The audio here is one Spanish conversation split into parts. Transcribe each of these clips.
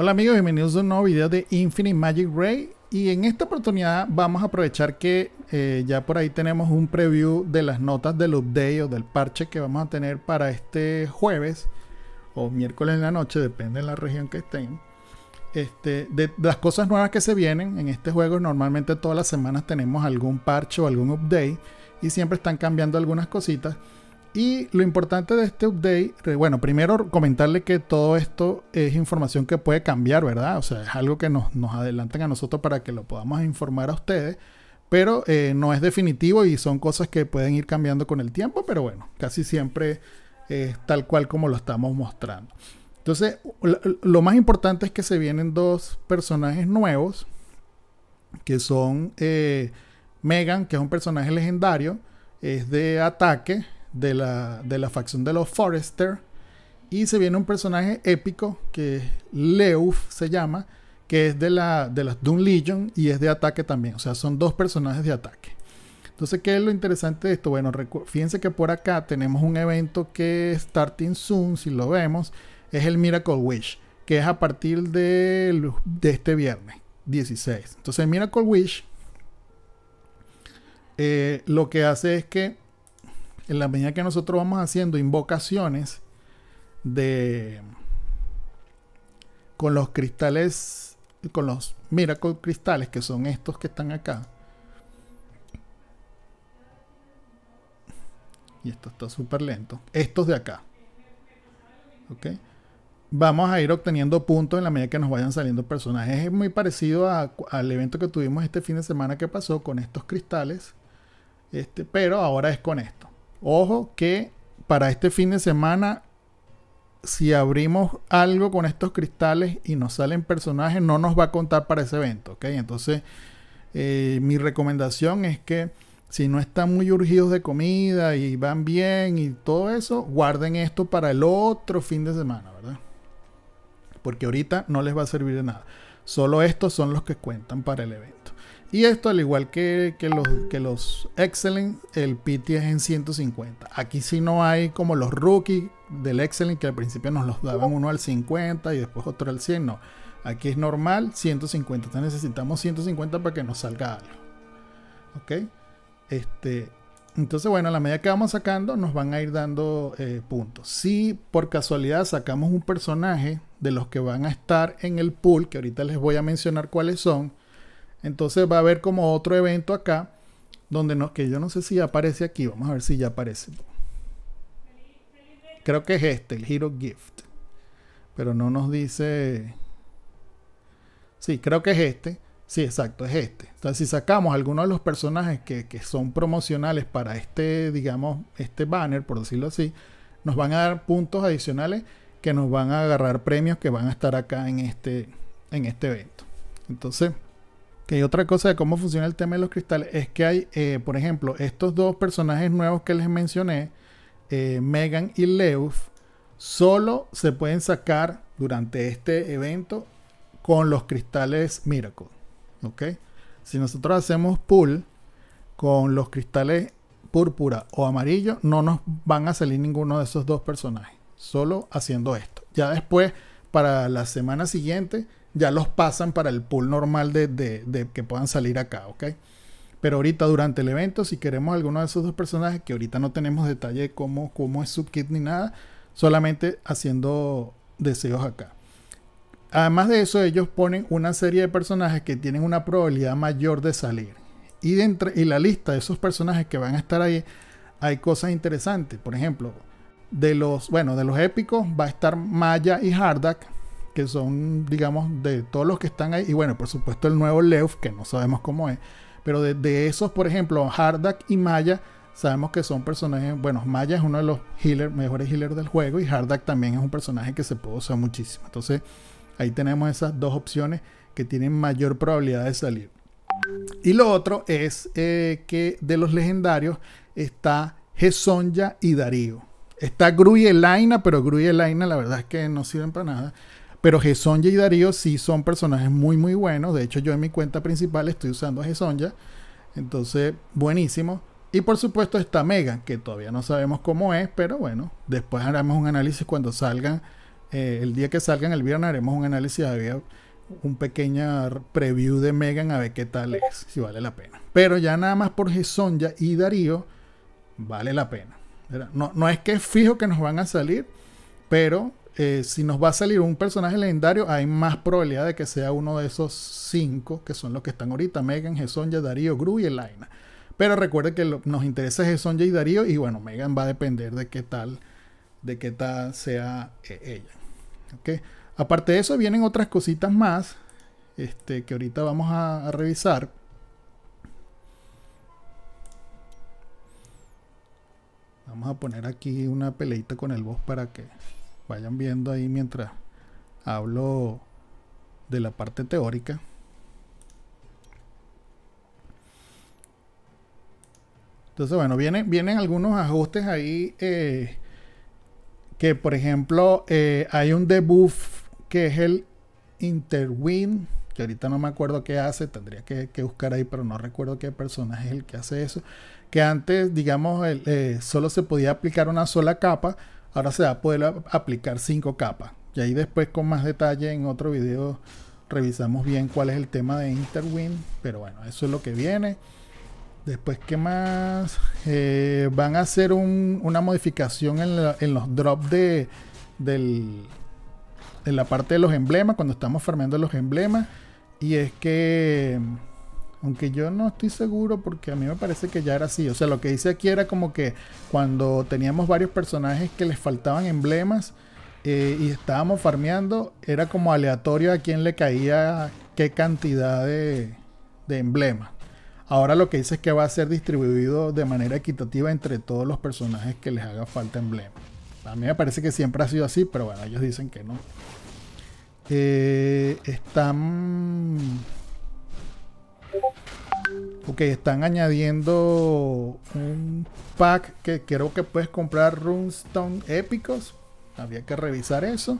Hola amigos, bienvenidos a un nuevo video de Infinite Magic Ray y en esta oportunidad vamos a aprovechar que eh, ya por ahí tenemos un preview de las notas del update o del parche que vamos a tener para este jueves o miércoles en la noche, depende de la región que estén. Este, de las cosas nuevas que se vienen en este juego, normalmente todas las semanas tenemos algún parche o algún update y siempre están cambiando algunas cositas. Y lo importante de este update, eh, bueno, primero comentarle que todo esto es información que puede cambiar, ¿verdad? O sea, es algo que nos, nos adelantan a nosotros para que lo podamos informar a ustedes, pero eh, no es definitivo y son cosas que pueden ir cambiando con el tiempo, pero bueno, casi siempre es tal cual como lo estamos mostrando. Entonces, lo más importante es que se vienen dos personajes nuevos, que son eh, Megan, que es un personaje legendario, es de ataque, de la, facción de los Forester. Y se viene un personaje épico que Leuf se llama, que es de, la, de las Doom Legion y es de ataque también. O sea, son dos personajes de ataque. Entonces, ¿qué es lo interesante de esto? Bueno, fíjense que por acá tenemos un evento que es starting soon, si lo vemos, es el Miracle Wish, que es a partir de, de este viernes 16. Entonces, Miracle Wish eh, lo que hace es que en la medida que nosotros vamos haciendo invocaciones de con los cristales con los miracle cristales que son estos que están acá y esto está súper lento estos de acá ok vamos a ir obteniendo puntos en la medida que nos vayan saliendo personajes es muy parecido al evento que tuvimos este fin de semana que pasó con estos cristales este, pero ahora es con esto Ojo que para este fin de semana, si abrimos algo con estos cristales y nos salen personajes, no nos va a contar para ese evento, Entonces, eh, mi recomendación es que si no están muy urgidos de comida y van bien y todo eso, guarden esto para el otro fin de semana, ¿verdad? Porque ahorita no les va a servir de nada. Solo estos son los que cuentan para el evento. Y esto, al igual que, que los, que los Excellent, el Pity es en 150. Aquí sí no hay como los rookies del Excellent, que al principio nos los daban uno al 50 y después otro al 100. No, aquí es normal 150. Entonces necesitamos 150 para que nos salga algo. ¿Ok? Este, entonces, bueno, a la medida que vamos sacando, nos van a ir dando eh, puntos. Si por casualidad sacamos un personaje de los que van a estar en el pool, que ahorita les voy a mencionar cuáles son, entonces va a haber como otro evento acá, donde no, que yo no sé si aparece aquí. Vamos a ver si ya aparece. Creo que es este, el Hero Gift. Pero no nos dice... Sí, creo que es este. Sí, exacto, es este. Entonces, si sacamos algunos de los personajes que, que son promocionales para este, digamos, este banner, por decirlo así, nos van a dar puntos adicionales que nos van a agarrar premios que van a estar acá en este, en este evento. Entonces, que otra cosa de cómo funciona el tema de los cristales es que hay, eh, por ejemplo, estos dos personajes nuevos que les mencioné, eh, Megan y Leuf, solo se pueden sacar durante este evento con los cristales Miracle. ¿Ok? Si nosotros hacemos pull con los cristales púrpura o amarillo, no nos van a salir ninguno de esos dos personajes. Solo haciendo esto. Ya después, para la semana siguiente, ya los pasan para el pool normal de, de, que puedan salir acá, ¿ok? Pero ahorita durante el evento, si queremos alguno de esos dos personajes, que ahorita no tenemos detalle de cómo, es su kit ni nada, solamente haciendo deseos acá. Además de eso, ellos ponen una serie de personajes que tienen una probabilidad mayor de salir. Y, dentro y la lista de esos personajes que van a estar ahí, hay cosas interesantes. Por ejemplo, de los, bueno, de los épicos va a estar Maya y Hardak, que son, digamos, de todos los que están ahí. Y bueno, por supuesto el nuevo Leuf, que no sabemos cómo es. Pero de, esos, por ejemplo, Hardak y Maya, sabemos que son personajes, bueno, Maya es uno de los healer, mejores healers del juego y Hardak también es un personaje que se puede usar muchísimo. Entonces, ahí tenemos esas dos opciones que tienen mayor probabilidad de salir. Y lo otro es eh, que de los legendarios está Gesonja y Darío. Está Gru pero Gru la verdad es que no sirven para nada. Pero Gesonja y Darío sí son personajes muy, muy buenos. De hecho, yo en mi cuenta principal estoy usando a Gesonja. Entonces, buenísimo. Y por supuesto está Megan, que todavía no sabemos cómo es, pero bueno, después haremos un análisis cuando salgan. Eh, el día que salgan el viernes haremos un análisis, había un pequeño preview de Megan a ver qué tal es, si vale la pena. Pero ya nada más por Gesonja y Darío, vale la pena. No, no es que es fijo que nos van a salir, pero este, si nos va a salir un personaje legendario, hay más probabilidad de que sea uno de esos cinco, que son los que están ahorita, Megan, Gesonja, Darío, Gru y Elaina. Pero recuerde que nos interesa Gesonja y Darío, y bueno, Megan va a depender de qué tal, de qué tal sea eh, ella. ¿Okay? Aparte de eso, vienen otras cositas más, este, que ahorita vamos a, a revisar. Vamos a poner aquí una peleita con el boss para que... Vayan viendo ahí mientras hablo de la parte teórica. Entonces, bueno, vienen, vienen algunos ajustes ahí eh, que, por ejemplo, eh, hay un debuff que es el interwin, que ahorita no me acuerdo qué hace, tendría que, buscar ahí, pero no recuerdo qué personaje es el que hace eso, que antes, digamos, eh, solo se podía aplicar una sola capa, Ahora se va a poder aplicar cinco capas. Y ahí después con más detalle en otro video revisamos bien cuál es el tema de Interwin. Pero bueno, eso es lo que viene. Después, ¿qué más? Eh, van a hacer una modificación en, los drops de, la parte de los emblemas, cuando estamos farmeando los emblemas. Y es que aunque yo no estoy seguro porque a mí me parece que ya era así. O sea, lo que dice aquí era como que cuando teníamos varios personajes que les faltaban emblemas eh, y estábamos farmeando, era como aleatorio a quién le caía qué cantidad de, emblema emblemas. Ahora lo que dice es que va a ser distribuido de manera equitativa entre todos los personajes que les haga falta emblema. A mí me parece que siempre ha sido así, pero bueno, ellos dicen que no. Eh, están Ok, están añadiendo un pack que creo que puedes comprar runestone épicos. había que revisar eso.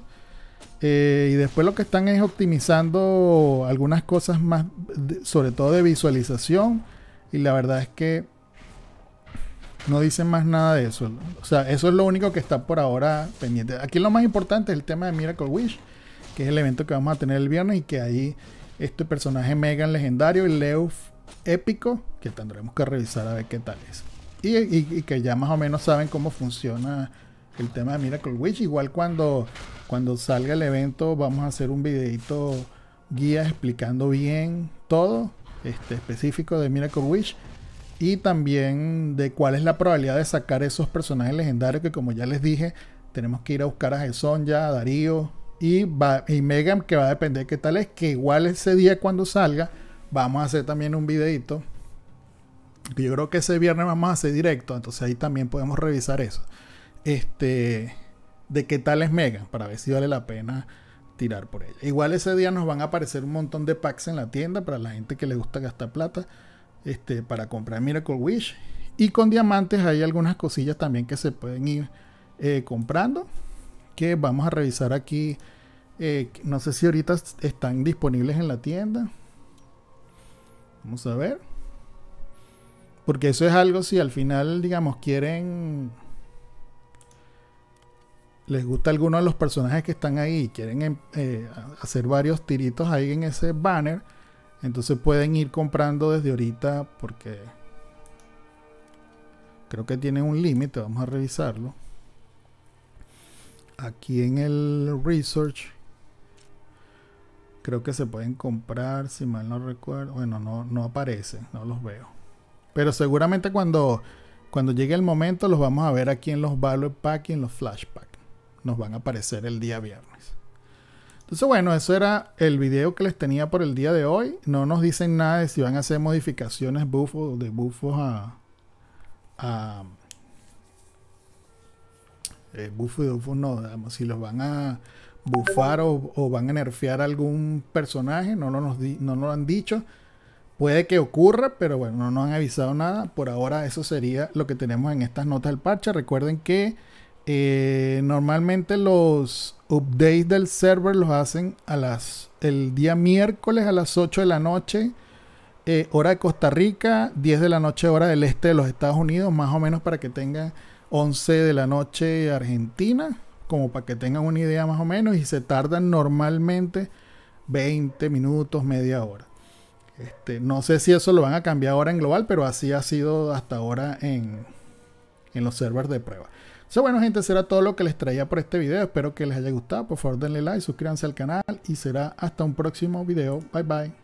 Eh, y después lo que están es optimizando algunas cosas más, sobre todo de visualización. Y la verdad es que no dicen más nada de eso. O sea, eso es lo único que está por ahora pendiente. Aquí lo más importante es el tema de Miracle Wish, que es el evento que vamos a tener el viernes y que ahí este personaje Megan legendario y Leuf épico, que tendremos que revisar a ver qué tal es. Y, que ya más o menos saben cómo funciona el tema de Miracle Witch. Igual cuando, cuando salga el evento vamos a hacer un videito guía explicando bien todo este, específico de Miracle Witch. Y también de cuál es la probabilidad de sacar esos personajes legendarios que como ya les dije, tenemos que ir a buscar a Jason ya, a Darío, y, Megan, que va a depender qué tal es, que igual ese día cuando salga, vamos a hacer también un videito. Yo creo que ese viernes vamos a hacer directo, entonces ahí también podemos revisar eso. Este, de qué tal es Megan, para ver si vale la pena tirar por ella. Igual ese día nos van a aparecer un montón de packs en la tienda para la gente que le gusta gastar plata, este, para comprar Miracle Wish. Y con diamantes hay algunas cosillas también que se pueden ir eh, comprando que vamos a revisar aquí. Eh, no sé si ahorita están disponibles en la tienda. Vamos a ver. Porque eso es algo si al final, digamos, quieren... Les gusta alguno de los personajes que están ahí quieren em, eh, hacer varios tiritos ahí en ese banner. Entonces pueden ir comprando desde ahorita porque creo que tiene un límite. Vamos a revisarlo aquí en el research creo que se pueden comprar si mal no recuerdo bueno no, no aparecen no los veo pero seguramente cuando cuando llegue el momento los vamos a ver aquí en los value pack y en los flash packs nos van a aparecer el día viernes entonces bueno eso era el video que les tenía por el día de hoy no nos dicen nada de si van a hacer modificaciones bufos de buffos a eh, y no, si los van a bufar o, van a nerfear algún personaje, no lo, nos lo han dicho. Puede que ocurra, pero bueno, no nos han avisado nada. Por ahora eso sería lo que tenemos en estas notas del parche. Recuerden que eh, normalmente los updates del server los hacen a las, el día miércoles a las 8 de la noche. Eh, hora de Costa Rica, 10 de la noche hora del este de los Estados Unidos, más o menos para que tengan 11 de la noche Argentina, como para que tengan una idea más o menos, y se tardan normalmente 20 minutos, media hora. Este, no sé si eso lo van a cambiar ahora en global, pero así ha sido hasta ahora en, en los servers de prueba. So, bueno, gente, será todo lo que les traía por este video. Espero que les haya gustado. Por favor, denle like, suscríbanse al canal y será hasta un próximo video. Bye bye.